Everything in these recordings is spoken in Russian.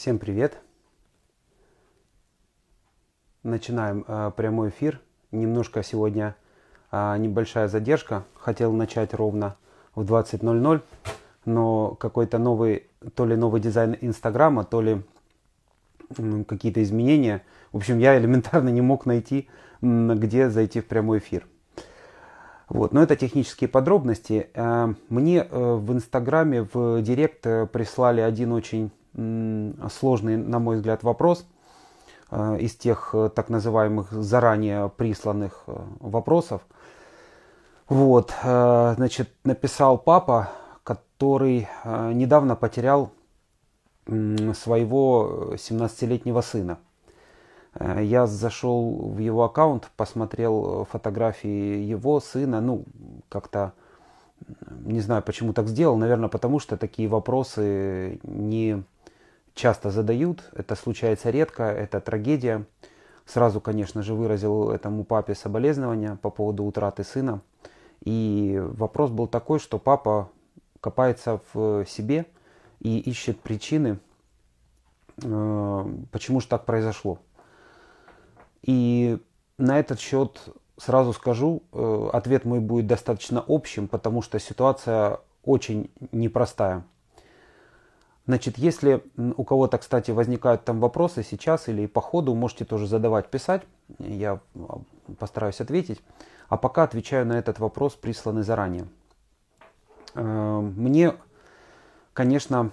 Всем привет! Начинаем э, прямой эфир. Немножко сегодня э, небольшая задержка. Хотел начать ровно в 20.00, но какой-то новый, то ли новый дизайн Инстаграма, то ли э, какие-то изменения. В общем, я элементарно не мог найти, где зайти в прямой эфир. Вот, но это технические подробности. Э, мне э, в Инстаграме в Директ э, прислали один очень сложный, на мой взгляд, вопрос э, из тех э, так называемых заранее присланных э, вопросов. Вот, значит, написал папа, который недавно потерял своего 17-летнего сына. Я зашел в его аккаунт, посмотрел фотографии его сына, ну, как-то, не знаю, почему так сделал, наверное, потому что такие вопросы не, часто задают, это случается редко, это трагедия. Сразу, конечно же, выразил этому папе соболезнования по поводу утраты сына. И вопрос был такой, что папа копается в себе и ищет причины, э, почему же так произошло. И на этот счет сразу скажу, э, ответ мой будет достаточно общим, потому что ситуация очень непростая. Значит, если у кого-то, кстати, возникают там вопросы сейчас или по ходу, можете тоже задавать, писать. Я а, постараюсь ответить. А пока отвечаю на этот вопрос, присланный заранее. Э, мне, конечно,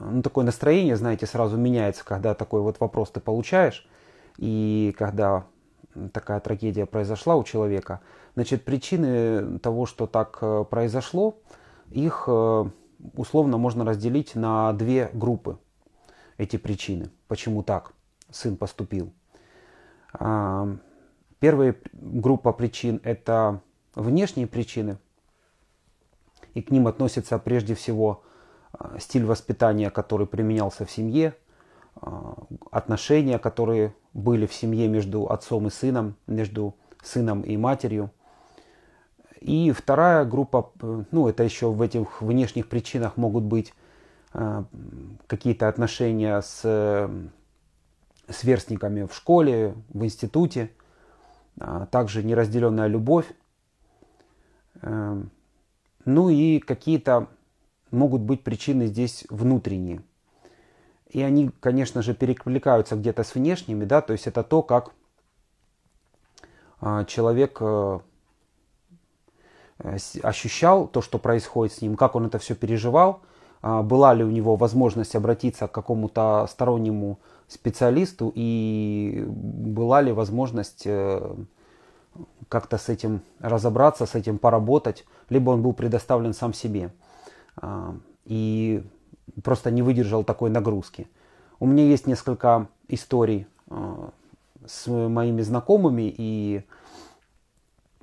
ну, такое настроение, знаете, сразу меняется, когда такой вот вопрос ты получаешь, и когда такая трагедия произошла у человека. Значит, причины того, что так э, произошло, их э, условно можно разделить на две группы эти причины. Почему так сын поступил? А, первая группа причин – это внешние причины, и к ним относится прежде всего а, стиль воспитания, который применялся в семье, а, отношения, которые были в семье между отцом и сыном, между сыном и матерью – и вторая группа, э, ну это еще в этих внешних причинах могут быть э, какие-то отношения с э, сверстниками в школе, в институте, а также неразделенная любовь, ну и какие-то могут быть причины здесь внутренние. И они, конечно же, перекликаются где-то с внешними, да, то есть это то, как а, человек Э, ощущал то, что происходит с ним, как он это все переживал, а, была ли у него возможность обратиться к какому-то стороннему специалисту и была ли возможность э, как-то с этим разобраться, с этим поработать, либо он был предоставлен сам себе а, и просто не выдержал такой нагрузки. У меня есть несколько историй э, с моими знакомыми, и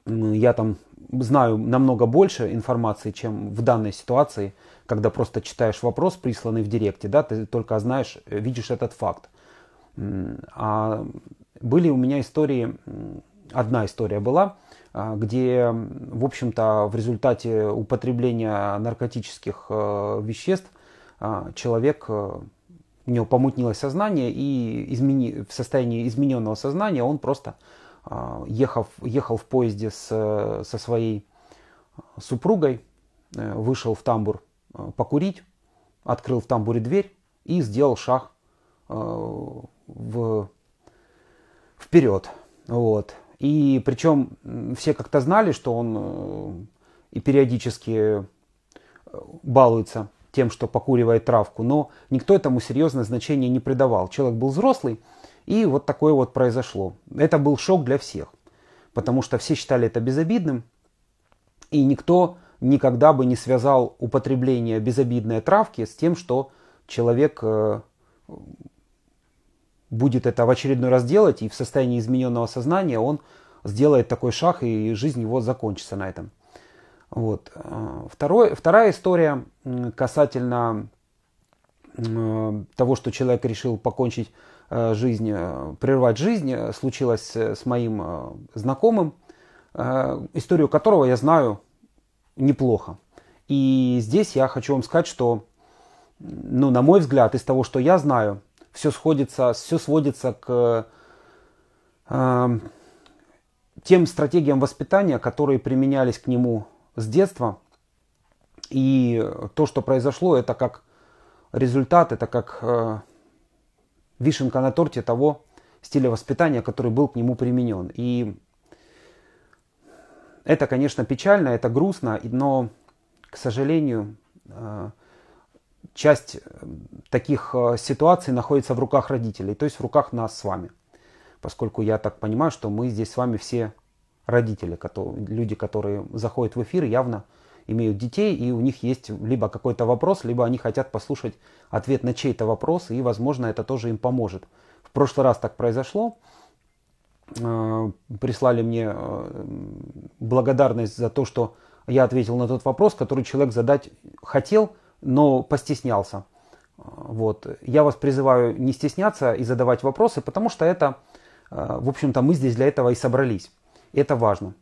я там знаю намного больше информации, чем в данной ситуации, когда просто читаешь вопрос, присланный в директе, да, ты только знаешь, э, видишь этот факт. А были у меня истории, одна история была, а, где, в общем-то, в результате употребления наркотических э, веществ а, человек, э, у него помутнилось сознание, и измени, в состоянии измененного сознания он просто а, ехав, ехал в поезде с, со своей а, супругой, э, вышел в тамбур а, покурить, открыл в тамбуре дверь и сделал шаг в, вперед. Вот. И причем все как-то знали, что он э, и периодически э, балуется тем, что покуривает травку, но никто этому серьезное значение не придавал. Человек был взрослый, и вот такое вот произошло. Это был шок для всех, потому что все считали это безобидным, и никто никогда бы не связал употребление безобидной травки с тем, что человек э, будет это в очередной раз делать, и в состоянии измененного сознания он сделает такой шаг, и жизнь его закончится на этом. Вот. Э, Второе, вторая история касательно э, того, что человек решил покончить Э, жизнь, э, прервать жизнь э, случилось с моим знакомым, историю которого я знаю неплохо. И здесь я хочу вам сказать, что, ну, на мой взгляд, из того, что я знаю, все сходится, все сводится к тем стратегиям воспитания, которые применялись к нему с детства. И то, что произошло, это как результат, это как э, вишенка на торте того стиля воспитания, который был к нему применен. И это, конечно, печально, это грустно, но, к сожалению, э, часть э, таких э, ситуаций находится в руках родителей, то есть в руках нас с вами. Поскольку я так понимаю, что мы здесь с вами все родители, люди, которые заходят в эфир, явно имеют детей, и у них есть либо какой-то вопрос, либо они хотят послушать ответ на чей-то вопрос, и, возможно, это тоже им поможет. В прошлый раз так произошло. Э, прислали мне э, благодарность за то, что я ответил на тот вопрос, который человек задать хотел, но постеснялся. Вот. Я вас призываю не стесняться и задавать вопросы, потому что это, э, в общем-то, мы здесь для этого и собрались. Это важно.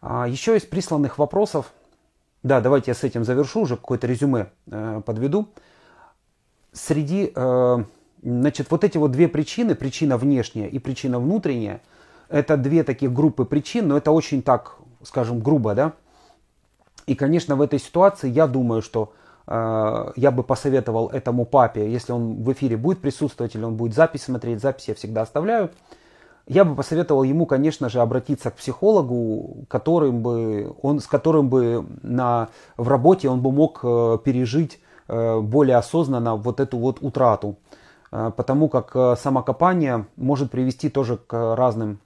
А, Еще из присланных вопросов – да, давайте я с этим завершу, уже какое-то резюме э, подведу. Среди, э, значит, вот эти вот две причины, причина внешняя и причина внутренняя, это две такие группы причин, но это очень так, скажем, грубо, да. И, конечно, в этой ситуации я думаю, что э, я бы посоветовал этому папе, если он в эфире будет присутствовать или он будет запись смотреть, запись я всегда оставляю, э, я бы посоветовал ему, конечно же, обратиться к психологу, которым бы он, с которым бы на, в работе он бы мог э, пережить э, более осознанно вот эту вот утрату. Э, потому как самокопание может привести тоже к разным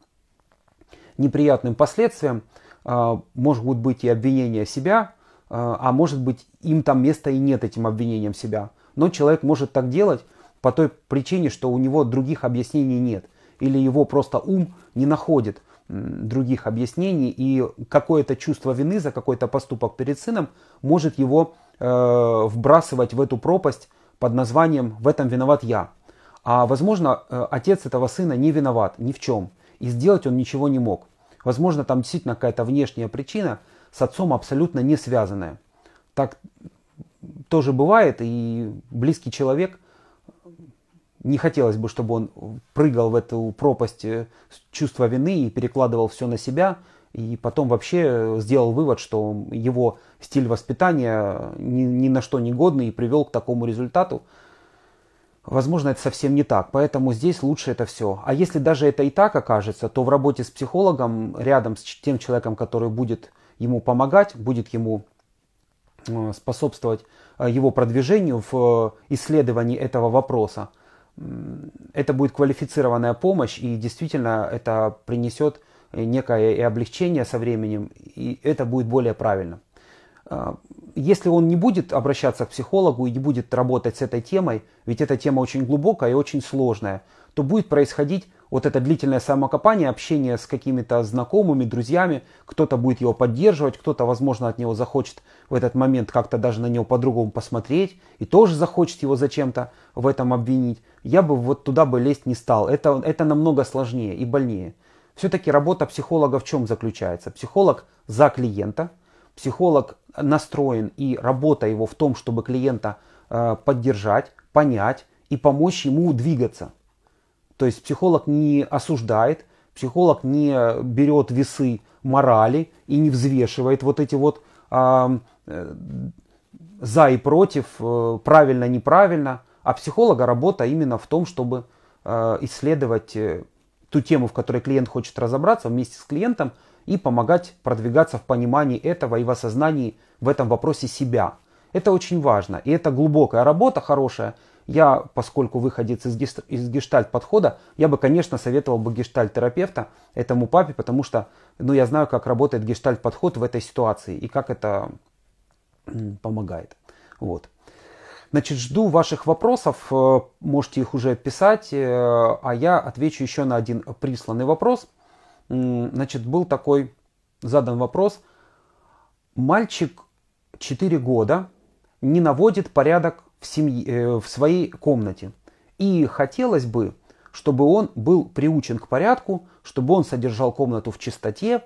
неприятным последствиям. Может быть и обвинение себя, а может быть им там места и нет этим обвинением себя. Но человек может так делать по той причине, что у него других объяснений нет или его просто ум не находит других объяснений, и какое-то чувство вины за какой-то поступок перед сыном может его э, вбрасывать в эту пропасть под названием «в этом виноват я». А возможно, э, отец этого сына не виноват ни в чем, и сделать он ничего не мог. Возможно, там действительно какая-то внешняя причина с отцом абсолютно не связанная. Так тоже бывает, и близкий человек не хотелось бы, чтобы он прыгал в эту пропасть э, чувства вины и перекладывал все на себя, и потом вообще э, сделал вывод, что его стиль воспитания э, ни, ни на что не годный и привел к такому результату. Возможно, это совсем не так, поэтому здесь лучше это все. А если даже это и так окажется, то в работе с психологом, рядом с тем человеком, который будет ему помогать, будет ему способствовать его продвижению в исследовании этого вопроса – это будет квалифицированная помощь, и действительно это принесет э, некое и облегчение со временем, и это будет более правильно. А, если он не будет обращаться к психологу и не будет работать с этой темой, ведь эта тема очень глубокая и очень сложная, то будет происходить вот это длительное самокопание, общение с какими-то знакомыми, друзьями, кто-то будет его поддерживать, кто-то, возможно, от него захочет в этот момент как-то даже на него по-другому посмотреть и тоже захочет его зачем-то в этом обвинить. Я бы вот туда бы лезть не стал. Это, это намного сложнее и больнее. Все-таки работа психолога в чем заключается? Психолог за клиента, психолог настроен и работа его в том, чтобы клиента э, поддержать, понять и помочь ему двигаться – то есть психолог не осуждает, психолог не берет весы морали и не взвешивает вот эти вот э, за и против, э, правильно, неправильно. А психолога работа именно в том, чтобы э, исследовать э, ту тему, в которой клиент хочет разобраться вместе с клиентом и помогать продвигаться в понимании этого и в осознании в этом вопросе себя. Это очень важно. И это глубокая работа, хорошая, я, поскольку выходец из, гест... из гештальт-подхода, я бы, конечно, советовал бы гештальт-терапевта этому папе, потому что ну, я знаю, как работает гештальт-подход в этой ситуации и как это помогает. Вот. Значит, жду ваших вопросов, э, можете их уже писать, э, а я отвечу еще на один присланный вопрос. Значит, был такой задан вопрос. Мальчик 4 года не наводит порядок в, семье, э, в своей комнате. И хотелось бы, чтобы он был приучен к порядку, чтобы он содержал комнату в чистоте,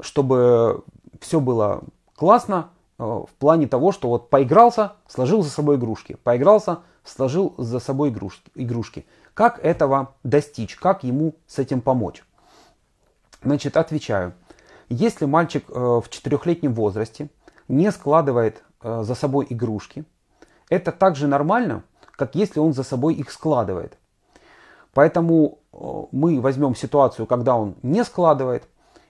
чтобы все было классно э, в плане того, что вот поигрался, сложил за собой игрушки, поигрался, сложил за собой игрушки. Как этого достичь, как ему с этим помочь? Значит, отвечаю. Если мальчик э, в четырехлетнем возрасте не складывает за собой игрушки, это также нормально, как если он за собой их складывает. Поэтому э, мы возьмем ситуацию, когда он не складывает,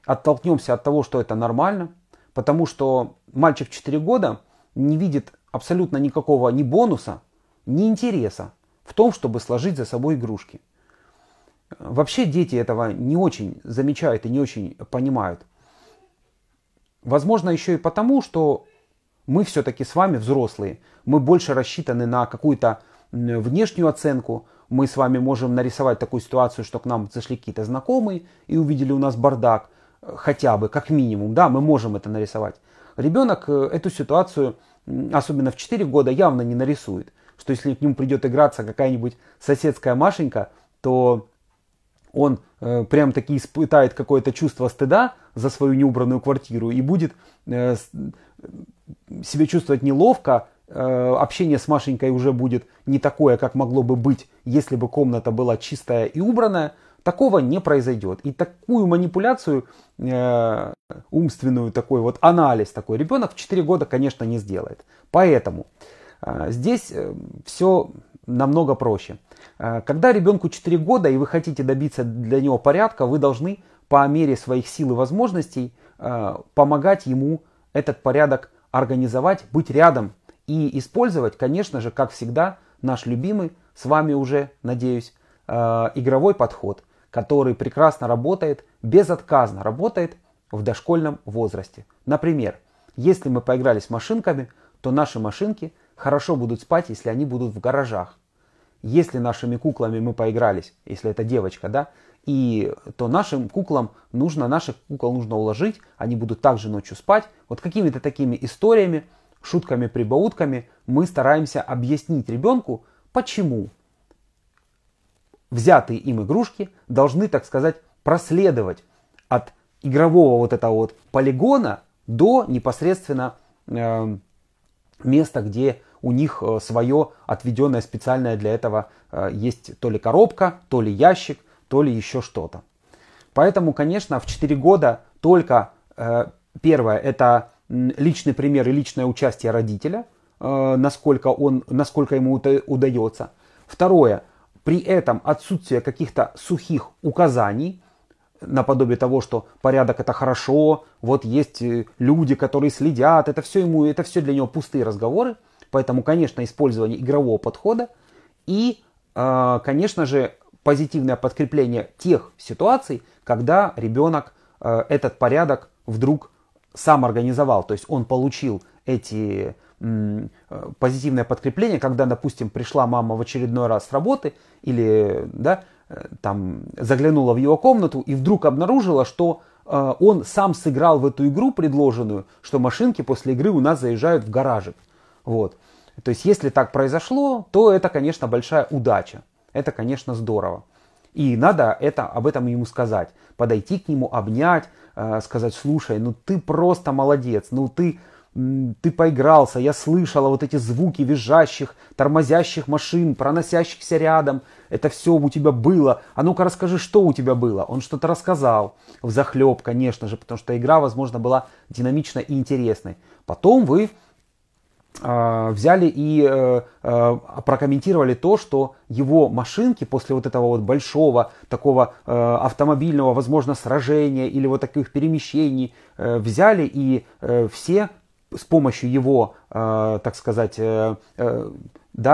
оттолкнемся от того, что это нормально, потому что мальчик 4 года не видит абсолютно никакого ни бонуса, ни интереса в том, чтобы сложить за собой игрушки. Вообще дети этого не очень замечают и не очень понимают. Возможно, еще и потому, что мы все-таки с вами взрослые, мы больше рассчитаны на какую-то внешнюю оценку, мы с вами можем нарисовать такую ситуацию, что к нам зашли какие-то знакомые и увидели у нас бардак, э, хотя бы, как минимум, да, мы можем это нарисовать. Ребенок э, эту ситуацию, особенно в 4 года, явно не нарисует, что если к нему придет играться какая-нибудь соседская Машенька, то он э, прям таки испытает какое-то чувство стыда за свою неубранную квартиру и будет э, себя чувствовать неловко, э, общение с Машенькой уже будет не такое, как могло бы быть, если бы комната была чистая и убранная, такого не произойдет. И такую манипуляцию э, умственную, такой вот анализ такой ребенок в 4 года, конечно, не сделает. Поэтому э, здесь все намного проще. когда ребенку 4 года и вы хотите добиться для него порядка, вы должны по мере своих сил и возможностей помогать ему этот порядок организовать, быть рядом и использовать, конечно же, как всегда, наш любимый, с вами уже, надеюсь, э, игровой подход, который прекрасно работает, безотказно работает в дошкольном возрасте. Например, если мы поиграли с машинками, то наши машинки хорошо будут спать, если они будут в гаражах. Если нашими куклами мы поигрались, если это девочка, да, и то нашим куклам нужно, наших кукол нужно уложить, они будут также ночью спать. Вот какими-то такими историями, шутками, прибаутками мы стараемся объяснить ребенку, почему взятые им игрушки должны, так сказать, проследовать от игрового вот этого вот полигона до непосредственно э, места, где у них э, свое отведенное специальное для этого э, есть то ли коробка, то ли ящик, то ли еще что-то. Поэтому, конечно, в 4 года только э, первое – это личный пример и личное участие родителя, насколько, он, насколько ему удается. Второе – при этом отсутствие каких-то сухих указаний, наподобие того, что порядок это хорошо, вот есть люди, которые следят, это все ему, это все для него пустые разговоры – Поэтому, конечно, использование игрового подхода и, а, конечно же, позитивное подкрепление тех ситуаций, когда ребенок а, этот порядок вдруг сам организовал, то есть он получил эти а, позитивное подкрепление, когда, допустим, пришла мама в очередной раз с работы или да, э, там заглянула в его комнату и вдруг обнаружила, что он сам сыграл в эту игру предложенную, что машинки после игры у нас заезжают в гаражик. Вот. То есть, если так произошло, то это, конечно, большая удача. Это, конечно, здорово. И надо это, об этом ему сказать. Подойти к нему, обнять, э, сказать, слушай, ну ты просто молодец, ну ты, ты поигрался, я слышала вот эти звуки визжащих, тормозящих машин, проносящихся рядом, это все у тебя было, а ну-ка расскажи, что у тебя было. Он что-то рассказал, в захлеб, конечно же, потому что игра, возможно, была динамичной и интересной. Потом вы а, взяли и э, э, прокомментировали то, что его машинки после вот этого вот большого такого э, автомобильного, возможно, сражения или вот таких перемещений взяли и все с помощью его, так сказать, да,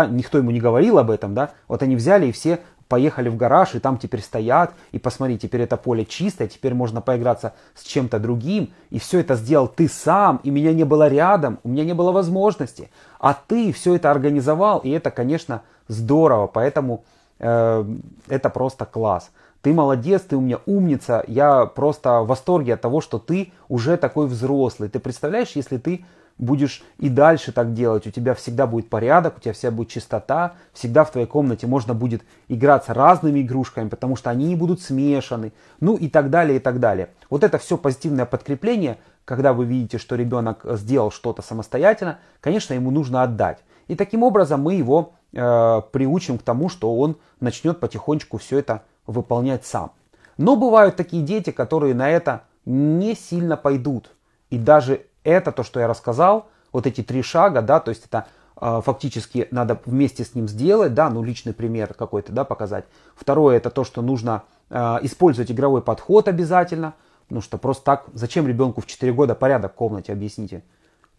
никто ему не говорил об этом, да, вот они взяли и все поехали в гараж, и там теперь стоят, и посмотри, теперь это поле чистое, теперь можно поиграться с чем-то другим, и все это сделал ты сам, и меня не было рядом, у меня не было возможности, а ты все это организовал, и это, конечно, здорово, поэтому э, это просто класс. Ты молодец, ты у меня умница, я просто в восторге от того, что ты уже такой взрослый. Ты представляешь, если ты будешь и дальше так делать, у тебя всегда будет порядок, у тебя вся будет чистота, всегда в твоей комнате можно будет играться разными игрушками, потому что они не будут смешаны, ну и так далее, и так далее. Вот это все позитивное подкрепление, когда вы видите, что ребенок сделал что-то самостоятельно, конечно, ему нужно отдать. И таким образом мы его э, приучим к тому, что он начнет потихонечку все это выполнять сам. Но бывают такие дети, которые на это не сильно пойдут. И даже это то, что я рассказал, вот эти три шага, да, то есть это а, фактически надо вместе с ним сделать, да, ну личный пример какой-то, да, показать. Второе, это то, что нужно а, использовать игровой подход обязательно, ну что просто так, зачем ребенку в 4 года порядок в комнате, объясните.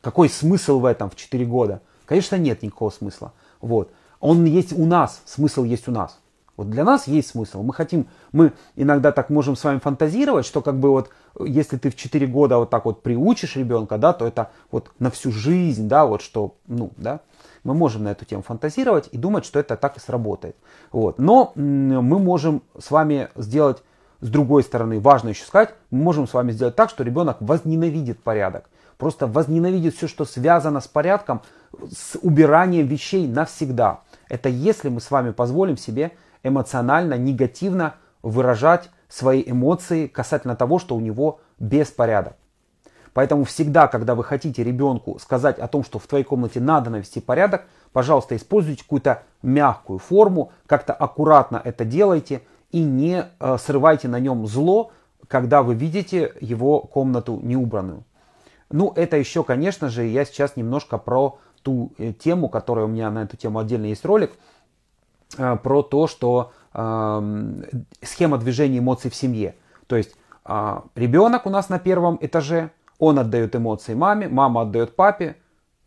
Какой смысл в этом в 4 года? Конечно, нет никакого смысла. Вот. Он есть у нас, смысл есть у нас. Вот для нас есть смысл. Мы хотим, мы иногда так можем с вами фантазировать, что как бы вот если ты в 4 года вот так вот приучишь ребенка, да, то это вот на всю жизнь, да, вот что, ну, да, мы можем на эту тему фантазировать и думать, что это так и сработает. Вот. Но мы можем с вами сделать, с другой стороны, важно еще сказать, мы можем с вами сделать так, что ребенок возненавидит порядок. Просто возненавидит все, что связано с порядком, с убиранием вещей навсегда. Это если мы с вами позволим себе эмоционально, негативно выражать свои эмоции касательно того, что у него беспорядок. Поэтому всегда, когда вы хотите ребенку сказать о том, что в твоей комнате надо навести порядок, пожалуйста, используйте какую-то мягкую форму, как-то аккуратно это делайте и не э, срывайте на нем зло, когда вы видите его комнату неубранную. Ну, это еще, конечно же, я сейчас немножко про ту э, тему, которая у меня на эту тему отдельно есть ролик – Э, про то, что э, схема движения эмоций в семье. То есть э, ребенок у нас на первом этаже, он отдает эмоции маме, мама отдает папе,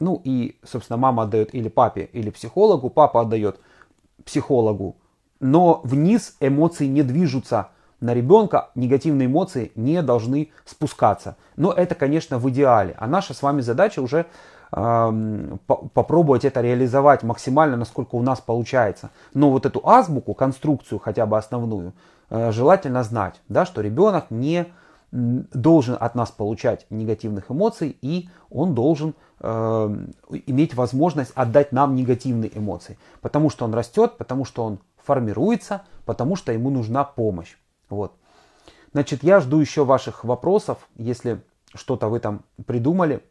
ну и, собственно, мама отдает или папе, или психологу, папа отдает психологу. Но вниз эмоции не движутся. На ребенка негативные эмоции не должны спускаться. Но это, конечно, в идеале. А наша с вами задача уже попробовать это реализовать максимально, насколько у нас получается. Но вот эту азбуку, конструкцию хотя бы основную, э, желательно знать, да, что ребенок не должен от нас получать негативных эмоций, и он должен э, иметь возможность отдать нам негативные эмоции, потому что он растет, потому что он формируется, потому что ему нужна помощь. Вот. Значит, я жду еще ваших вопросов, если что-то вы там придумали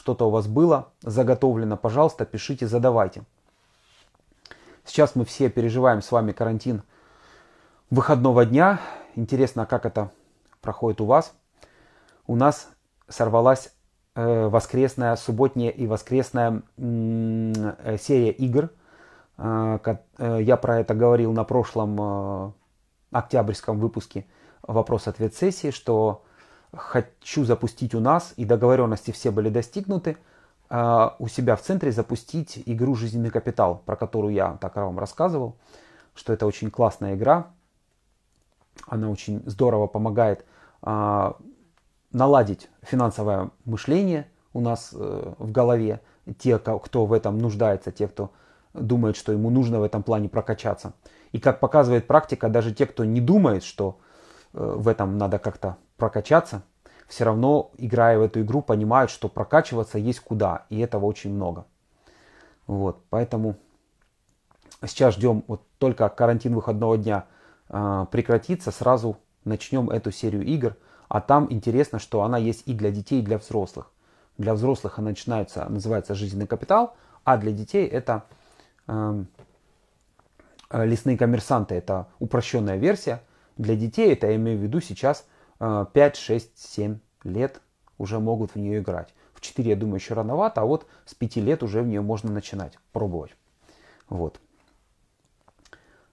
что-то у вас было заготовлено, пожалуйста, пишите, задавайте. Сейчас мы все переживаем с вами карантин выходного дня. Интересно, как это проходит у вас. У нас сорвалась э, воскресная, субботняя и воскресная э, серия игр. Э, э, я про это говорил на прошлом э, октябрьском выпуске вопрос-ответ сессии, что хочу запустить у нас, и договоренности все были достигнуты, а, у себя в центре запустить игру «Жизненный капитал», про которую я так вам рассказывал, что это очень классная игра, она очень здорово помогает а, наладить финансовое мышление у нас э, в голове, те, кто в этом нуждается, те, кто думает, что ему нужно в этом плане прокачаться. И как показывает практика, даже те, кто не думает, что э, в этом надо как-то прокачаться, все равно, играя в эту игру, понимают, что прокачиваться есть куда, и этого очень много. Вот, поэтому сейчас ждем, вот только карантин выходного дня э, прекратится, сразу начнем эту серию игр, а там интересно, что она есть и для детей, и для взрослых. Для взрослых она начинается, называется «Жизненный капитал», а для детей это э, «Лесные коммерсанты», это упрощенная версия. Для детей это, я имею в виду сейчас – 5, 6, 7 лет уже могут в нее играть. В 4, я думаю, еще рановато, а вот с 5 лет уже в нее можно начинать, пробовать. Вот.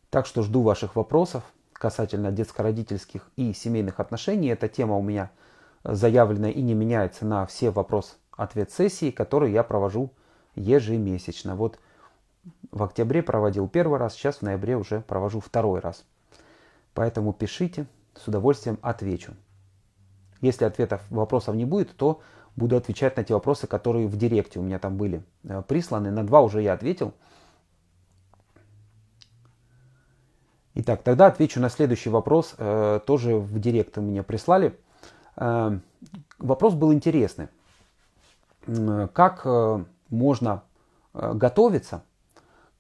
Так что жду ваших вопросов касательно детско-родительских и семейных отношений. Эта тема у меня заявлена и не меняется на все вопрос-ответ сессии, которые я провожу ежемесячно. Вот в октябре проводил первый раз, сейчас в ноябре уже провожу второй раз. Поэтому пишите, с удовольствием отвечу. Если ответов вопросов не будет, то буду отвечать на те вопросы, которые в директе у меня там были э, присланы. На два уже я ответил. Итак, тогда отвечу на следующий вопрос. Э, тоже в директ мне прислали. Э, вопрос был интересный. Как можно готовиться,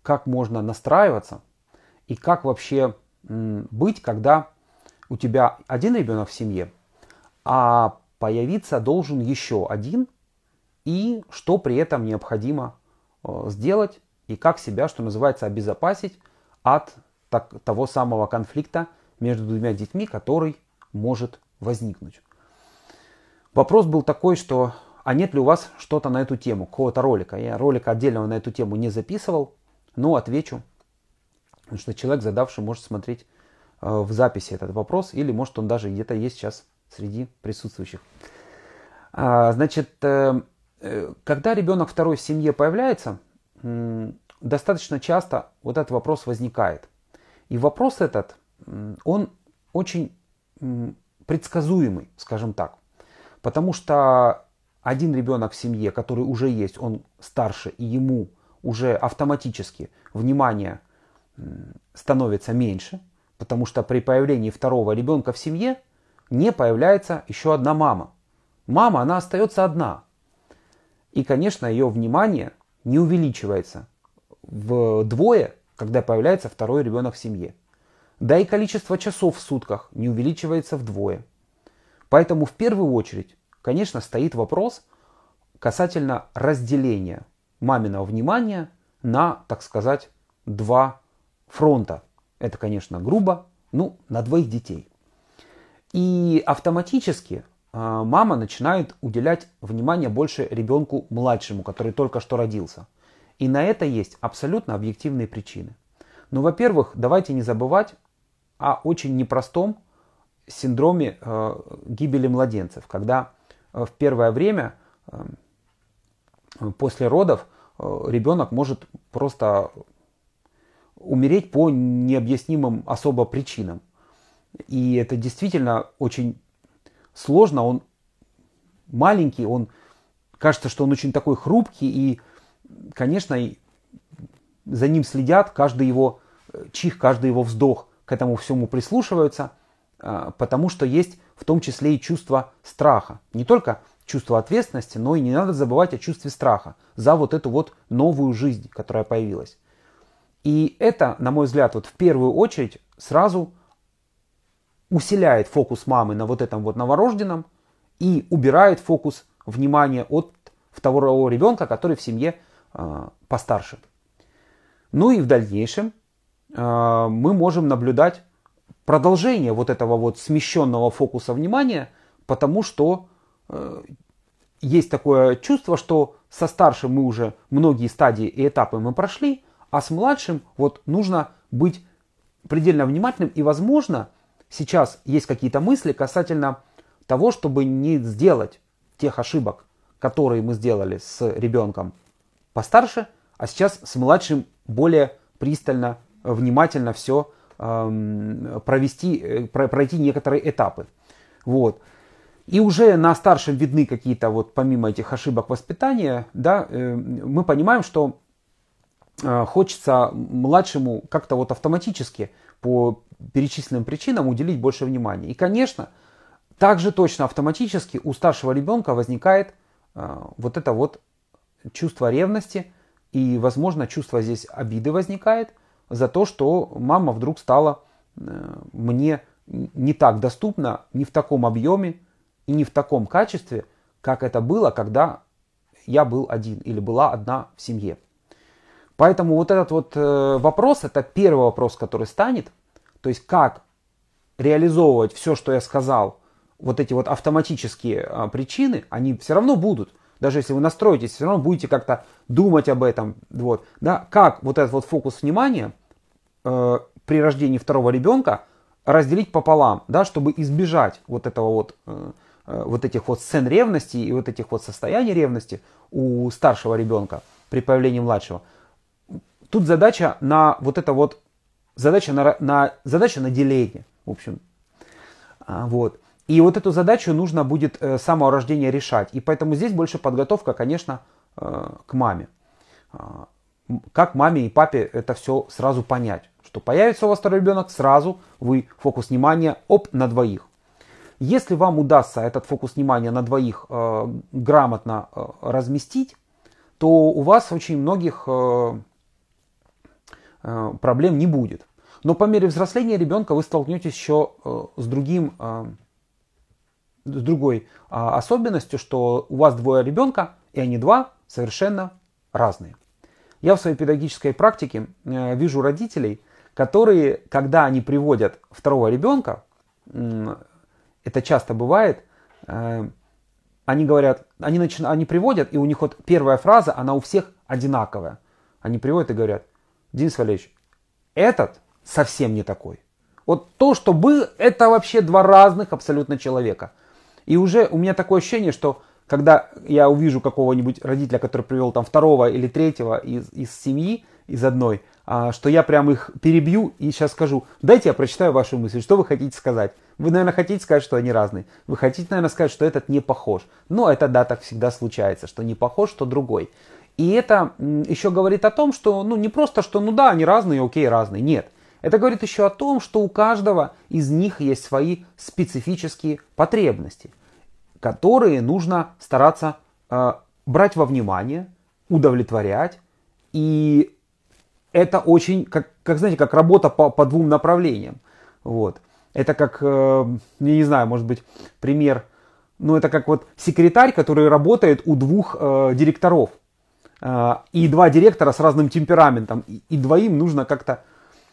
как можно настраиваться и как вообще быть, когда у тебя один ребенок в семье, а появиться должен еще один, и что при этом необходимо э, сделать, и как себя, что называется, обезопасить от так, того самого конфликта между двумя детьми, который может возникнуть. Вопрос был такой, что а нет ли у вас что-то на эту тему, какого-то ролика? Я ролика отдельного на эту тему не записывал, но отвечу, потому что человек, задавший, может смотреть Э, в записи этот вопрос, или может он даже где-то есть сейчас среди присутствующих. А, значит, э, э, когда ребенок второй в семье появляется, достаточно часто вот этот вопрос возникает. И вопрос этот, он очень предсказуемый, скажем так. Потому что один ребенок в семье, который уже есть, он старше, и ему уже автоматически внимание становится меньше – Потому что при появлении второго ребенка в семье не появляется еще одна мама. Мама, она остается одна. И, конечно, ее внимание не увеличивается вдвое, когда появляется второй ребенок в семье. Да и количество часов в сутках не увеличивается вдвое. Поэтому в первую очередь, конечно, стоит вопрос касательно разделения маминого внимания на, так сказать, два фронта. Это, конечно, грубо, ну, на двоих детей. И автоматически а, мама начинает уделять внимание больше ребенку младшему, который только что родился. И на это есть абсолютно объективные причины. Ну, во-первых, давайте не забывать о очень непростом синдроме э, гибели младенцев, когда а, в первое время э, после родов э, ребенок может просто умереть по необъяснимым особо причинам. И это действительно очень сложно. Он маленький, он кажется, что он очень такой хрупкий, и, конечно, за ним следят, каждый его э, чих, каждый его вздох к этому всему прислушиваются, а, потому что есть в том числе и чувство страха. Не только чувство ответственности, но и не надо забывать о чувстве страха за вот эту вот новую жизнь, которая появилась. И это, на мой взгляд, вот в первую очередь сразу усиляет фокус мамы на вот этом вот новорожденном и убирает фокус внимания от второго ребенка, который в семье э, постарше. Ну и в дальнейшем э, мы можем наблюдать продолжение вот этого вот смещенного фокуса внимания, потому что э, есть такое чувство, что со старшим мы уже многие стадии и этапы мы прошли, а с младшим вот нужно быть предельно внимательным. И, возможно, сейчас есть какие-то мысли касательно того, чтобы не сделать тех ошибок, которые мы сделали с ребенком постарше, а сейчас с младшим более пристально, внимательно все эм, провести, э, пройти некоторые этапы. Вот. И уже на старшем видны какие-то, вот помимо этих ошибок воспитания, да, э, мы понимаем, что Э, хочется младшему как-то вот автоматически по перечисленным причинам уделить больше внимания. И, конечно, также точно автоматически у старшего ребенка возникает э, вот это вот чувство ревности и, возможно, чувство здесь обиды возникает за то, что мама вдруг стала э, мне не так доступна, не в таком объеме и не в таком качестве, как это было, когда я был один или была одна в семье. Поэтому вот этот вот э, вопрос, это первый вопрос, который станет, то есть как реализовывать все, что я сказал, вот эти вот автоматические а, причины, они все равно будут. Даже если вы настроитесь, все равно будете как-то думать об этом. Вот, да? Как вот этот вот фокус внимания э, при рождении второго ребенка разделить пополам, да, чтобы избежать вот этого вот, э, э, вот этих вот сцен ревности и вот этих вот состояний ревности у старшего ребенка при появлении младшего – тут задача на вот это вот, задача на, на, задача на деление, в общем. А, вот. И вот эту задачу нужно будет э, с самого рождения решать. И поэтому здесь больше подготовка, конечно, э, к маме. А, как маме и папе это все сразу понять. Что появится у вас второй ребенок, сразу вы фокус внимания оп на двоих. Если вам удастся этот фокус внимания на двоих э, грамотно разместить, то у вас очень многих Э, проблем не будет. Но по мере взросления ребенка вы столкнетесь еще э, с другим э, с другой а, особенностью, что у вас двое ребенка, и они два совершенно разные. Я в своей педагогической практике вижу родителей, которые, когда они приводят второго ребенка, это часто бывает, они говорят, они, начи... они приводят, и у них вот первая фраза, она у всех одинаковая. Они приводят и говорят – Денис Валерьевич, этот совсем не такой. Вот то, что был, это вообще два разных абсолютно человека. И уже у меня такое ощущение, что когда я увижу какого-нибудь родителя, который привел там второго или третьего из, из семьи, из одной, а, что я прям их перебью и сейчас скажу, дайте я прочитаю ваши мысли. что вы хотите сказать. Вы, наверное, хотите сказать, что они разные. Вы хотите, наверное, сказать, что этот не похож. Но это, да, так всегда случается, что не похож, что другой. И это еще говорит о том, что ну, не просто, что ну да, они разные, окей, разные. Нет. Это говорит еще о том, что у каждого из них есть свои специфические потребности, которые нужно стараться э, брать во внимание, удовлетворять. И это очень, как, как знаете, как работа по, по двум направлениям. Вот. Это как, э, я не знаю, может быть, пример, но ну, это как вот секретарь, который работает у двух э, директоров. А, и два директора с разным темпераментом, и двоим нужно как-то...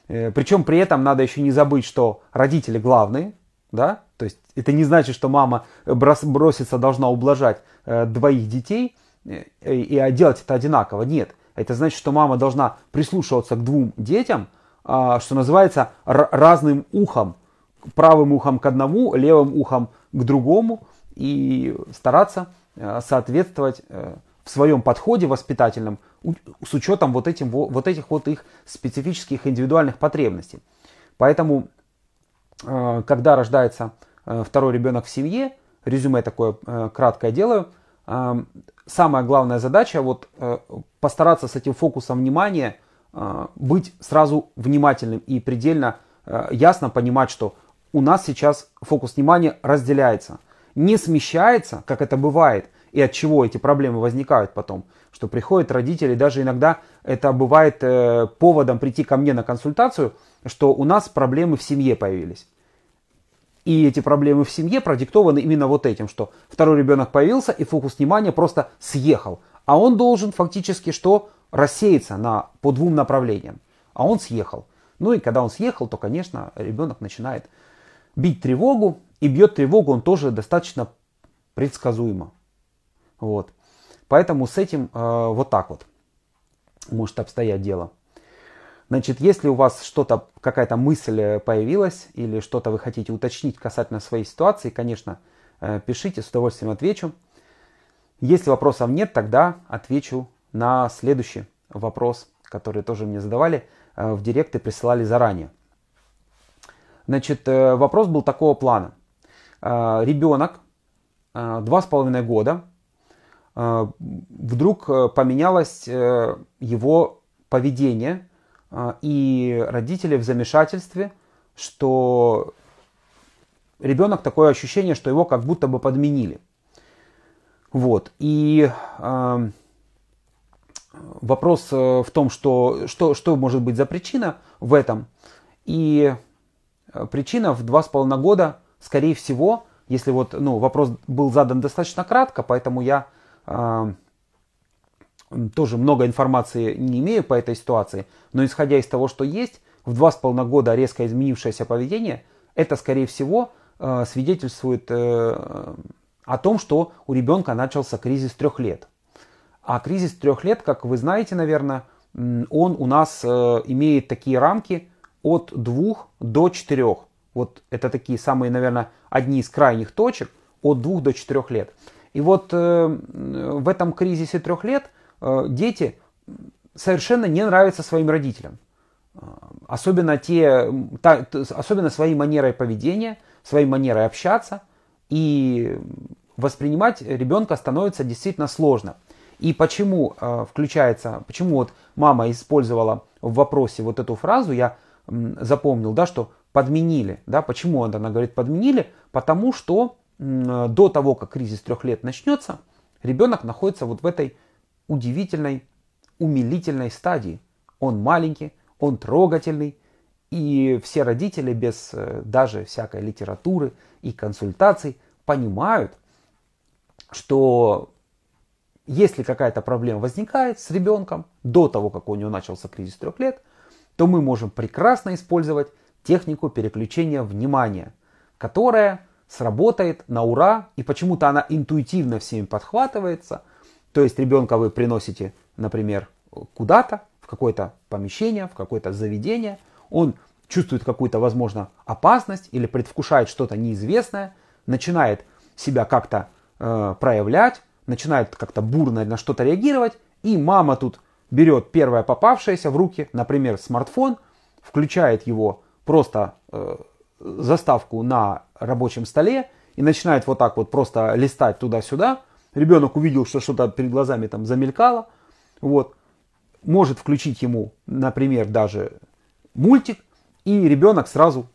Э, Причем при этом надо еще не забыть, что родители главные, да, то есть это не значит, что мама бросится, должна ублажать э, двоих детей э, и делать это одинаково, нет. Это значит, что мама должна прислушиваться к двум детям, а, что называется, разным ухом, правым ухом к одному, левым ухом к другому, и стараться соответствовать в своем подходе воспитательном с учетом вот, этим, вот этих вот их специфических индивидуальных потребностей. Поэтому, э, когда рождается э, второй ребенок в семье, резюме такое э, краткое делаю, самая главная задача вот постараться с этим фокусом внимания быть сразу внимательным и предельно ясно понимать, что у нас сейчас фокус внимания разделяется, не смещается, как это бывает, и от чего эти проблемы возникают потом. Что приходят родители, даже иногда это бывает э, поводом прийти ко мне на консультацию, что у нас проблемы в семье появились. И эти проблемы в семье продиктованы именно вот этим, что второй ребенок появился и фокус внимания просто съехал. А он должен фактически что? Рассеяться на, по двум направлениям. А он съехал. Ну и когда он съехал, то, конечно, ребенок начинает бить тревогу. И бьет тревогу он тоже достаточно предсказуемо. Вот. Поэтому с этим э, вот так вот может обстоять дело. Значит, если у вас что-то, какая-то мысль э, появилась или что-то вы хотите уточнить касательно своей ситуации, конечно, э, пишите, с удовольствием отвечу. Если вопросов нет, тогда отвечу на следующий вопрос, который тоже мне задавали э, в и присылали заранее. Значит, э, вопрос был такого плана. Э, ребенок два с половиной года вдруг э, поменялось э, его поведение, э, и родители в замешательстве, что ребенок такое ощущение, что его как будто бы подменили. Вот. И эм, э, вопрос в том, что, что, что может быть за причина в этом. И причина в два с половиной года, скорее всего, если вот ну, вопрос был задан достаточно кратко, поэтому я а, тоже много информации не имею по этой ситуации, но исходя из того, что есть, в два с половиной года резко изменившееся поведение, это, скорее всего, э, свидетельствует э, о том, что у ребенка начался кризис трех лет. А кризис трех лет, как вы знаете, наверное, он у нас э, имеет такие рамки от двух до четырех. Вот это такие самые, наверное, одни из крайних точек от двух до четырех лет. И вот э, в этом кризисе трех лет э, дети совершенно не нравятся своим родителям. Э, особенно, те, особенно своей манерой поведения, своей манерой общаться. И воспринимать ребенка становится действительно сложно. И почему включается, почему вот мама использовала в вопросе вот эту фразу, я запомнил, да, что подменили, да, почему она говорит подменили, потому что Э, до того, как кризис трех лет начнется, ребенок находится вот в этой удивительной, умилительной стадии. Он маленький, он трогательный, и все родители без э, даже всякой литературы и консультаций понимают, что если какая-то проблема возникает с ребенком до того, как у него начался кризис трех лет, то мы можем прекрасно использовать технику переключения внимания, которая сработает на ура, и почему-то она интуитивно всеми подхватывается. То есть ребенка вы приносите, например, куда-то, в какое-то помещение, в какое-то заведение, он чувствует какую-то, возможно, опасность или предвкушает что-то неизвестное, начинает себя как-то э, проявлять, начинает как-то бурно на что-то реагировать, и мама тут берет первое попавшееся в руки, например, смартфон, включает его просто э, заставку на рабочем столе и начинает вот так вот просто листать туда-сюда. Ребенок увидел, что что-то перед глазами там замелькало. Вот. Может включить ему, например, даже мультик, и ребенок сразу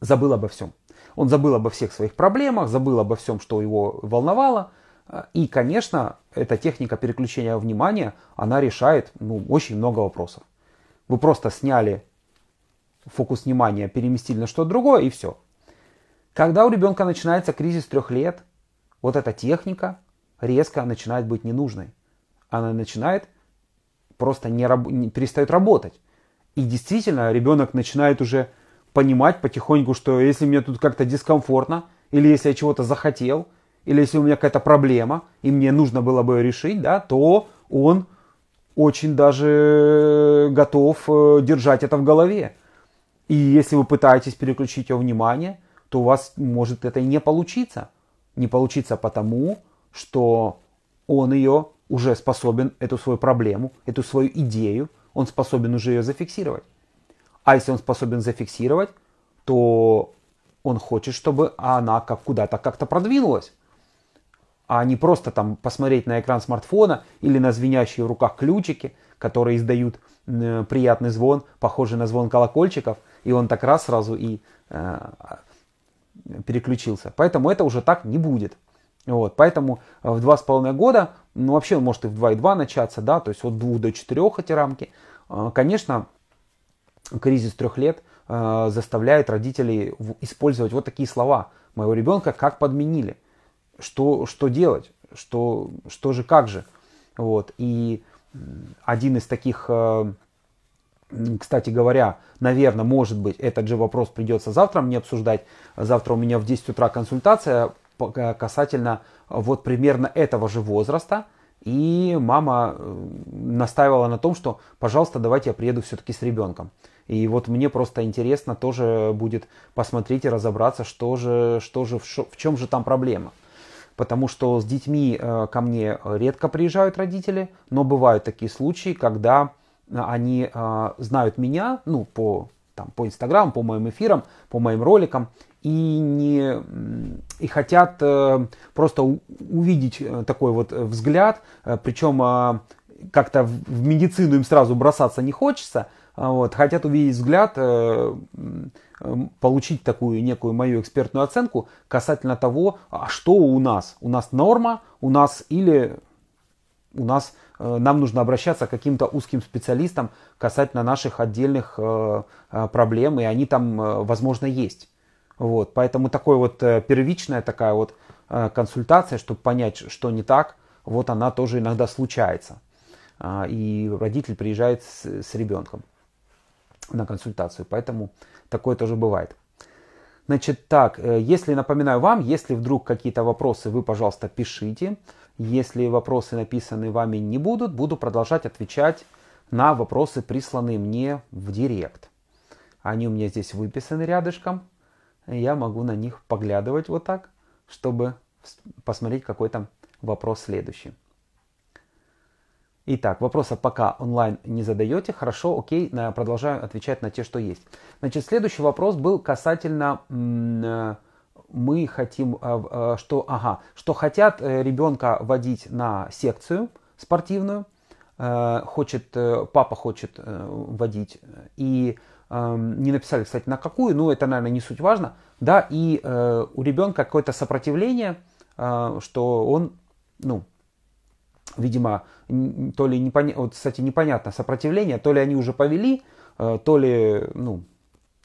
забыл обо всем. Он забыл обо всех своих проблемах, забыл обо всем, что его волновало. И, конечно, эта техника переключения внимания, она решает ну, очень много вопросов. Вы просто сняли фокус внимания, переместили на что-то другое и все. Когда у ребенка начинается кризис трех лет, вот эта техника резко начинает быть ненужной. Она начинает просто не, раб- не перестает работать. И действительно, ребенок начинает уже понимать потихоньку, что если мне тут как-то дискомфортно, или если я чего-то захотел, или если у меня какая-то проблема, и мне нужно было бы ее решить, да, то он очень даже готов э, держать это в голове. И если вы пытаетесь переключить его внимание – то у вас может это и не получиться. Не получиться потому, что он ее уже способен, эту свою проблему, эту свою идею, он способен уже ее зафиксировать. А если он способен зафиксировать, то он хочет, чтобы она как куда-то как-то продвинулась. А не просто там посмотреть на экран смартфона или на звенящие в руках ключики, которые издают приятный звон, похожий на звон колокольчиков, и он так раз сразу и э, переключился. Поэтому это уже так не будет. Вот, поэтому э, в 2,5 года, ну вообще может и в 2,2 начаться, да, то есть от 2 до 4 эти рамки. Э, конечно, кризис трех лет э, заставляет родителей использовать вот такие слова. Моего ребенка как подменили, что, что делать, что, что же, как же. Вот, и один из таких кстати говоря, наверное, может быть, этот же вопрос придется завтра мне обсуждать. Завтра у меня в 10 утра консультация э, касательно э, вот примерно этого же возраста. И мама э, настаивала на том, что, пожалуйста, давайте я приеду все-таки с ребенком. И вот мне просто интересно тоже будет посмотреть и разобраться, что же, что же, в чем же там проблема. Потому что с детьми ко мне редко приезжают родители, но бывают такие случаи, когда Э, они э, знают меня, ну, по, там, по Инстаграму, по моим эфирам, по моим роликам, и, не, и хотят э, просто у, увидеть э, такой вот взгляд, э, причем э, как-то в, в медицину им сразу бросаться не хочется, а вот, хотят увидеть взгляд, э, получить такую некую мою экспертную оценку касательно того, а что у нас. У нас норма, у нас или у нас, э, нам нужно обращаться к каким-то узким специалистам касательно наших отдельных э, э, проблем, и они там, возможно, есть. Вот, поэтому такой вот первичная такая вот консультация, чтобы понять, что не так, вот она тоже иногда случается. А, и родитель приезжает с, с ребенком на консультацию, поэтому такое тоже бывает. Значит так, если, напоминаю вам, если вдруг какие-то вопросы, вы, пожалуйста, пишите. Если вопросы, написанные вами, не будут, буду продолжать отвечать на вопросы, присланные мне в директ. Они у меня здесь выписаны рядышком. Я могу на них поглядывать вот так, чтобы посмотреть, какой там вопрос следующий. Итак, вопросов пока онлайн не задаете. Хорошо, окей, продолжаю отвечать на те, что есть. Значит, следующий вопрос был касательно э, мы хотим, а, а, что, ага, что хотят э, ребенка водить на секцию спортивную, э, хочет, э, папа хочет водить, и эм, не написали, кстати, на какую, но это, наверное, не суть важно, да, и у ребенка какое-то сопротивление, что он, ну, видимо, то ли непонятно, вот, кстати, непонятно сопротивление, то ли они уже повели, то ли, ну,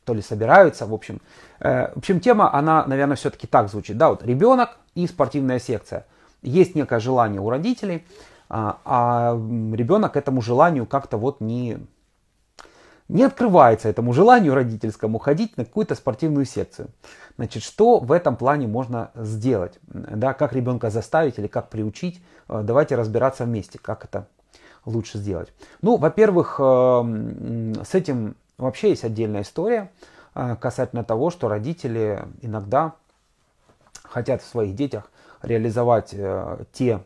то ли собираются, в общем. Э, в общем, тема, она, наверное, все-таки так звучит. Да, вот ребенок и спортивная секция. Есть некое желание у родителей, а, а ребенок этому желанию как-то вот не, не открывается этому желанию родительскому ходить на какую-то спортивную секцию. Значит, что в этом плане можно сделать? Да, как ребенка заставить или как приучить? Э, давайте разбираться вместе, как это лучше сделать. Ну, во-первых, э, с этим Вообще есть отдельная история а, касательно того, что родители иногда хотят в своих детях реализовать э, те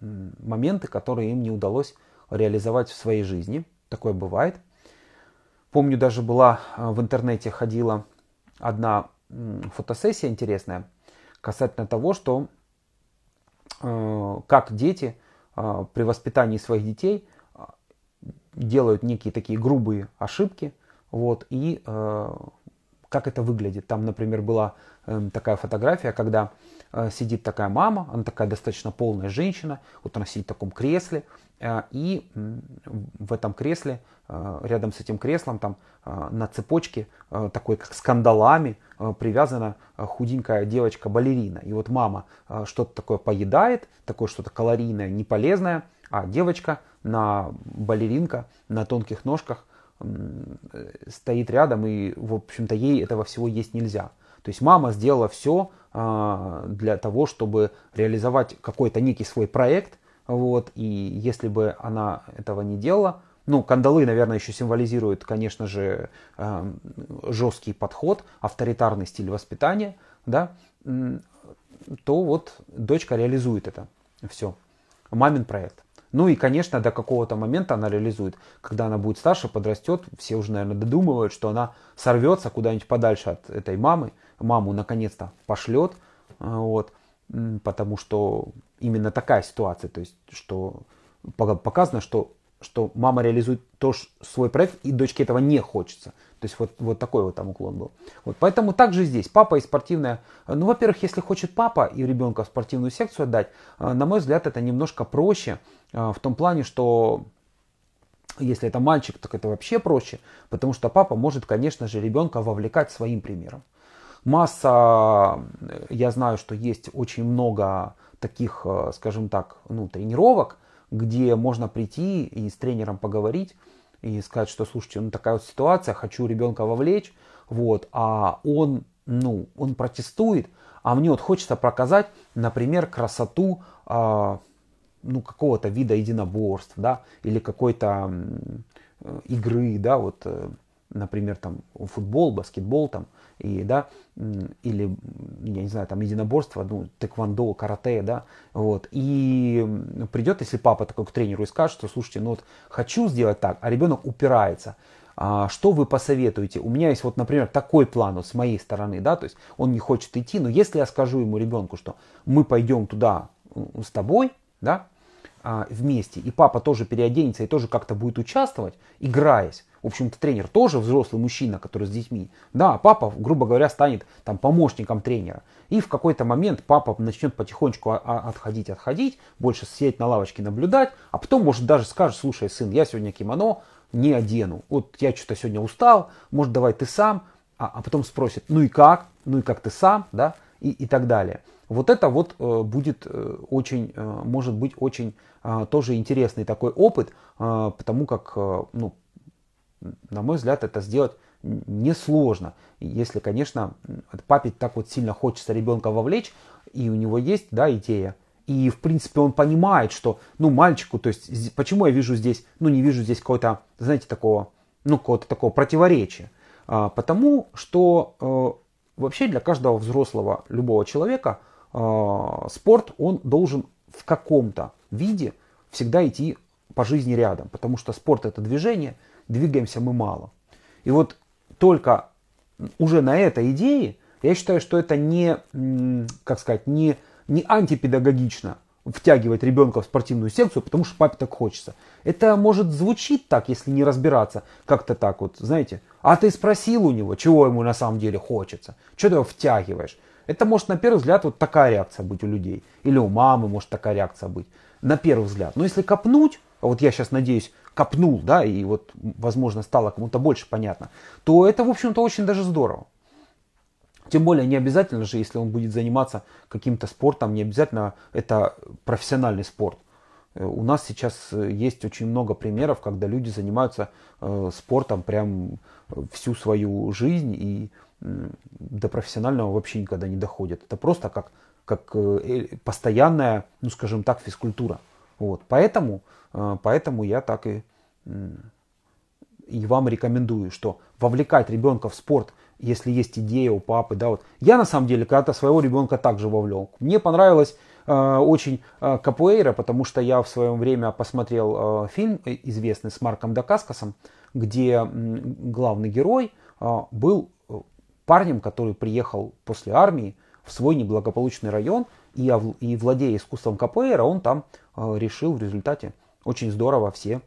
моменты, которые им не удалось реализовать в своей жизни. Такое бывает. Помню, даже была э, в интернете ходила одна фотосессия интересная касательно того, что э, как дети при воспитании своих детей делают некие такие грубые ошибки – вот, и э, как это выглядит. Там, например, была э, такая фотография, когда э, сидит такая мама, она такая достаточно полная женщина, вот она сидит в таком кресле, э, и в этом кресле, э, рядом с этим креслом, там э, на цепочке, э, такой как с кандалами, привязана худенькая девочка-балерина. И вот мама что-то такое поедает, такое что-то калорийное, неполезное, а девочка на балеринка на тонких ножках Э, стоит рядом, и, в общем-то, ей этого всего есть нельзя. То есть мама сделала все а, для того, чтобы реализовать какой-то некий свой проект, вот, и если бы она этого не делала, ну, кандалы, наверное, еще символизируют, конечно же, э, жесткий подход, авторитарный стиль воспитания, да, то вот дочка реализует это все. Мамин проект. Ну и, конечно, до какого-то момента она реализует. Когда она будет старше, подрастет, все уже, наверное, додумывают, что она сорвется куда-нибудь подальше от этой мамы. Маму, наконец-то, пошлет. Э, вот, потому что именно такая ситуация, то есть, что показано, что что мама реализует тоже свой проект, и дочке этого не хочется. То есть вот, вот такой вот там уклон был. Вот, поэтому также здесь. Папа и спортивная... Э, ну, во-первых, если хочет папа и ребенка в спортивную секцию отдать, э, на мой взгляд, это немножко проще э, в том плане, что если это мальчик, так это вообще проще, потому что папа может, конечно же, ребенка вовлекать своим примером. Масса, я знаю, что есть очень много таких, скажем так, ну, тренировок, где можно прийти и с тренером поговорить, и сказать, что, слушайте, ну такая вот ситуация, хочу ребенка вовлечь, вот, а он, ну, он протестует, а мне вот хочется показать, например, красоту, э, ну, какого-то вида единоборств, да, или какой-то э, игры, да, вот, э, например, там футбол, баскетбол там, и, да, или, я не знаю, там единоборство, ну, тэквондо, карате, да, вот, и придет, если папа такой к тренеру и скажет, что, слушайте, ну, вот хочу сделать так, а ребенок упирается, а, что вы посоветуете? У меня есть вот, например, такой план вот с моей стороны, да, то есть он не хочет идти, но если я скажу ему ребенку, что мы пойдем туда с тобой, да, а, вместе, и папа тоже переоденется и тоже как-то будет участвовать, играясь. В общем-то, тренер тоже взрослый мужчина, который с детьми. Да, папа, грубо говоря, станет там помощником тренера. И в какой-то момент папа начнет потихонечку а, а, отходить, отходить, больше сидеть на лавочке, наблюдать, а потом, может, даже скажет, слушай, сын, я сегодня кимоно не одену. Вот я что-то сегодня устал, может, давай ты сам, а, а потом спросит, ну и как, ну и как ты сам, да, и, и так далее. Вот это вот э, будет э, очень, э, может быть, очень а, тоже интересный такой опыт, а, потому как, ну, на мой взгляд, это сделать несложно, если, конечно, папе так вот сильно хочется ребенка вовлечь, и у него есть, да, идея, и, в принципе, он понимает, что, ну, мальчику, то есть, почему я вижу здесь, ну, не вижу здесь какого-то, знаете, такого, ну, какого-то такого противоречия. А, потому что э, вообще для каждого взрослого любого человека – Э, спорт, он должен в каком-то виде всегда идти по жизни рядом, потому что спорт это движение, двигаемся мы мало. И вот только уже на этой идее, я считаю, что это не, как сказать, не, не антипедагогично втягивать ребенка в спортивную секцию, потому что папе так хочется. Это может звучит так, если не разбираться как-то так вот, знаете. А ты спросил у него, чего ему на самом деле хочется, что ты его втягиваешь. Это может на первый взгляд вот такая реакция быть у людей. Или у мамы может такая реакция быть. На первый взгляд. Но если копнуть, а вот я сейчас надеюсь, копнул, да, и вот, возможно, стало кому-то больше понятно, то это, в общем-то, очень даже здорово. Тем более, не обязательно же, если он будет заниматься каким-то спортом, не обязательно это профессиональный спорт. Э, у нас сейчас э, есть очень много примеров, когда люди занимаются э, спортом прям всю свою жизнь и до профессионального вообще никогда не доходят. Это просто как, как э, э, постоянная, ну скажем так, физкультура. Вот. Поэтому, э, поэтому я так и, и вам рекомендую, что вовлекать ребенка в спорт, если есть идея у папы, да, вот. Я на самом деле когда-то своего ребенка также вовлек. Мне понравилось очень капуэйра, потому что я в свое время посмотрел фильм известный с Марком Дакаскасом, где главный герой был парнем, который приехал после армии в свой неблагополучный район и, и владея искусством КПР, он там э, решил в результате очень здорово все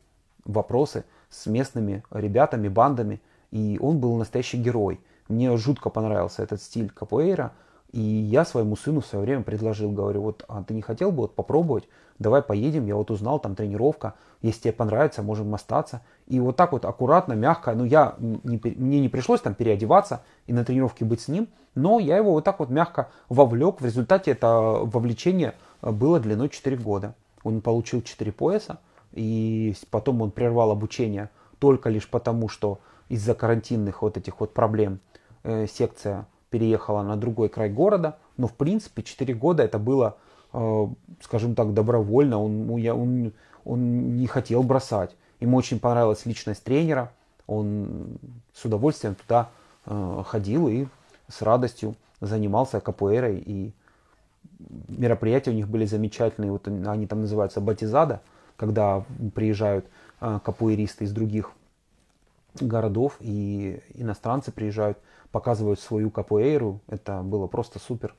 вопросы с местными ребятами, бандами. И он был настоящий герой. Мне жутко понравился этот стиль капуэйра – и я своему сыну в свое время предложил, говорю, вот а ты не хотел бы вот попробовать, давай поедем, я вот узнал, там тренировка, если тебе понравится, можем остаться. И вот так вот аккуратно, мягко, ну я, не, мне не пришлось там переодеваться и на тренировке быть с ним, но я его вот так вот мягко вовлек, в результате это вовлечение э, было длиной 4 года. Он получил 4 пояса, и потом он прервал обучение только лишь потому, что из-за карантинных вот этих вот проблем э, секция переехала на другой край города, но в принципе 4 года это было, э, скажем так, добровольно, он, ну, он, он не хотел бросать. Ему очень понравилась личность тренера, он с удовольствием туда э, ходил и с радостью занимался капуэрой и мероприятия у них были замечательные, вот они там называются батизада, когда приезжают э, капуэристы из других городов, и иностранцы приезжают, показывают свою капуэйру. Это было просто супер.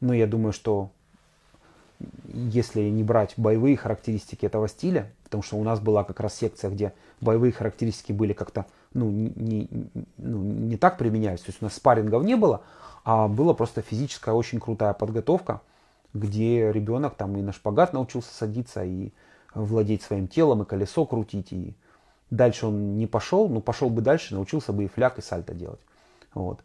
Но я думаю, что если не брать боевые характеристики этого стиля, потому что у нас была как раз секция, где боевые характеристики были как-то ну, не, ну, не так применялись, то есть у нас спаррингов не было, а была просто физическая очень крутая подготовка, где ребенок там и на шпагат научился садиться, и владеть своим телом, и колесо крутить, и Дальше он не пошел, но пошел бы дальше, научился бы и фляг, и сальто делать. Вот.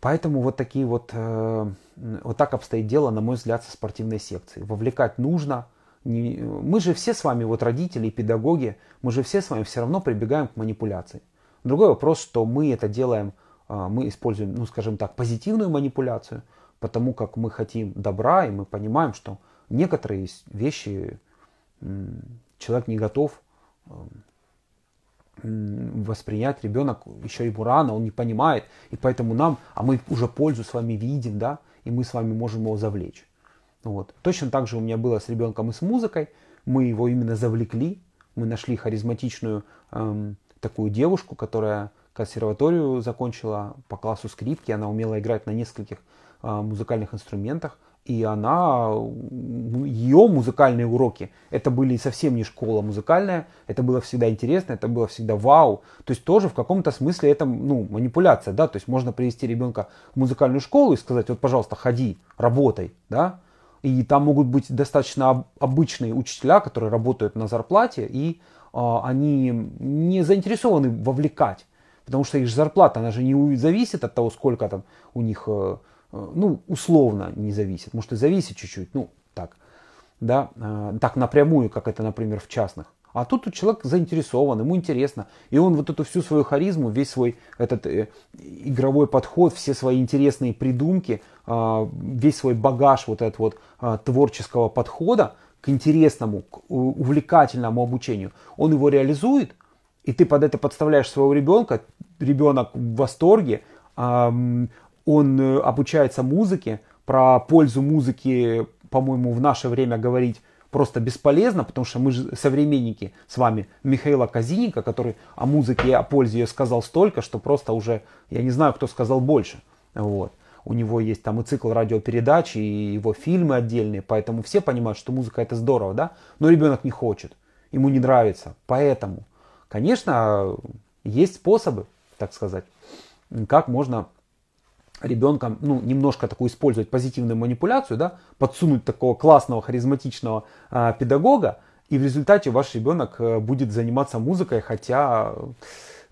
Поэтому вот такие вот, э, вот так обстоит дело, на мой взгляд, со спортивной секцией. Вовлекать нужно. Не, мы же все с вами, вот родители, педагоги, мы же все с вами все равно прибегаем к манипуляции. Другой вопрос, что мы это делаем, э, мы используем, ну скажем так, позитивную манипуляцию, потому как мы хотим добра, и мы понимаем, что некоторые вещи э, человек не готов э, воспринять ребенок еще и рано, а он не понимает, и поэтому нам, а мы уже пользу с вами видим, да, и мы с вами можем его завлечь. Ну вот. Точно так же у меня было с ребенком и с музыкой, мы его именно завлекли, мы нашли харизматичную эм, такую девушку, которая консерваторию закончила по классу скрипки, она умела играть на нескольких э, музыкальных инструментах, и она, ее музыкальные уроки, это были совсем не школа музыкальная, это было всегда интересно, это было всегда вау. То есть тоже в каком-то смысле это ну, манипуляция, да, то есть можно привести ребенка в музыкальную школу и сказать, вот, пожалуйста, ходи, работай, да, и там могут быть достаточно обычные учителя, которые работают на зарплате, и э, они не заинтересованы вовлекать, потому что их зарплата, она же не зависит от того, сколько там у них э, Э, ну, условно не зависит, может и зависит чуть-чуть, ну, так, да, э, так напрямую, как это, например, в частных. А тут человек заинтересован, ему интересно. И он вот эту всю свою харизму, весь свой этот э, игровой подход, все свои интересные придумки, э, весь свой багаж вот этот вот э, творческого подхода к интересному, к увлекательному обучению, он его реализует, и ты под это подставляешь своего ребенка, ребенок в восторге, он э, обучается музыке, про пользу музыки, по-моему, в наше время говорить просто бесполезно, потому что мы же современники с вами Михаила Казиника, который о музыке и о пользе ее сказал столько, что просто уже, я не знаю, кто сказал больше. Вот. У него есть там и цикл радиопередач, и его фильмы отдельные, поэтому все понимают, что музыка это здорово, да? Но ребенок не хочет, ему не нравится. Поэтому, конечно, есть способы, так сказать, как можно ребенком ну, немножко такую использовать позитивную манипуляцию, да, подсунуть такого классного, харизматичного э, педагога, и в результате ваш ребенок э, будет заниматься музыкой, хотя э,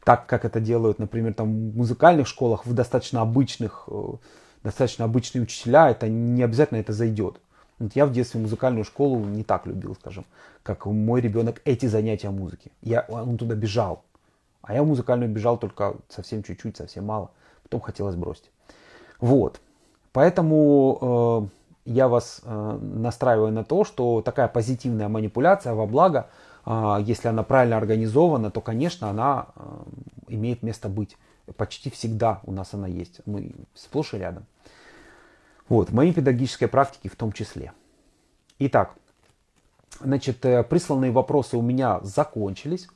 так, как это делают, например, там, в музыкальных школах, в достаточно обычных, э, достаточно обычные учителя, это не обязательно это зайдет. Вот я в детстве музыкальную школу не так любил, скажем, как мой ребенок эти занятия музыки. Я, он туда бежал, а я в музыкальную бежал только совсем чуть-чуть, совсем мало. Потом хотелось бросить. Вот. Поэтому э, я вас э, настраиваю на то, что такая позитивная манипуляция во благо, э, если она правильно организована, то, конечно, она э, имеет место быть. Почти всегда у нас она есть. Мы сплошь и рядом. Вот, в моей педагогической практике в том числе. Итак, значит, э, присланные вопросы у меня закончились.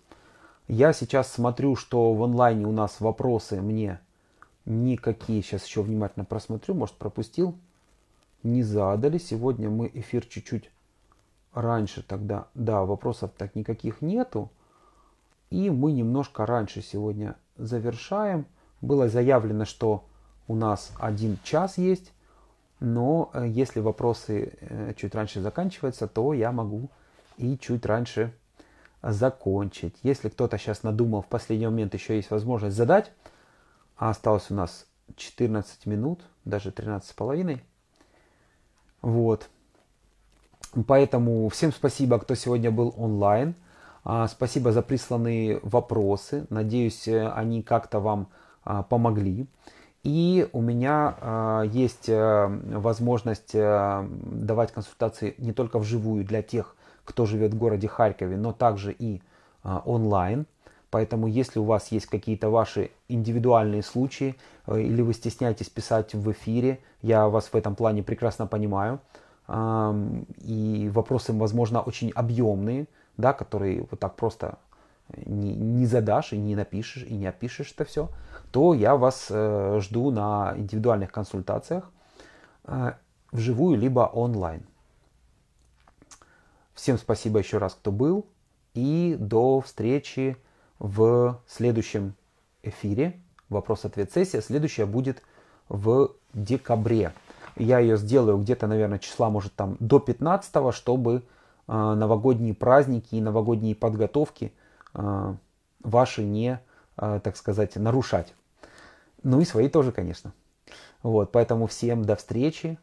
Я сейчас смотрю, что в онлайне у нас вопросы мне никакие, сейчас еще внимательно просмотрю, может пропустил, не задали. Сегодня мы эфир чуть-чуть раньше тогда, да, вопросов так никаких нету. И мы немножко раньше сегодня завершаем. Было заявлено, что у нас один час есть, но э, если вопросы э, чуть раньше заканчиваются, то я могу и чуть раньше закончить. Если кто-то сейчас надумал, в последний момент еще есть возможность задать а осталось у нас 14 минут, даже 13 с половиной. Вот. Поэтому всем спасибо, кто сегодня был онлайн. А, спасибо за присланные вопросы. Надеюсь, э, они как-то вам а, помогли. И у меня а, есть э, возможность э, давать консультации не только вживую для тех, кто живет в городе Харькове, но также и онлайн. Поэтому, если у вас есть какие-то ваши индивидуальные случаи, э, или вы стесняетесь писать в эфире, я вас в этом плане прекрасно понимаю, и вопросы, возможно, очень объемные, да, которые вот так просто э, не, не задашь и не напишешь и не опишешь это все, то я вас э, жду на индивидуальных консультациях вживую либо онлайн. Всем спасибо еще раз, кто был, и до встречи в следующем эфире. Вопрос-ответ сессия. Следующая будет в декабре. Я ее сделаю где-то, наверное, числа, может, там до 15, чтобы а, новогодние праздники и новогодние подготовки а, ваши не, а, так сказать, нарушать. Ну и свои тоже, конечно. Вот, поэтому всем до встречи.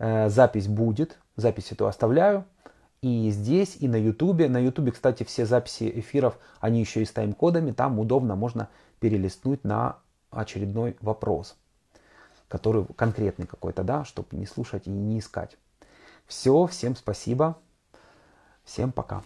Э, запись будет, запись эту оставляю и здесь, и на YouTube, На YouTube, кстати, все записи эфиров, они еще и с тайм-кодами. Там удобно можно перелистнуть на очередной вопрос, который конкретный какой-то, да, чтобы не слушать и не искать. Все, всем спасибо. Всем пока.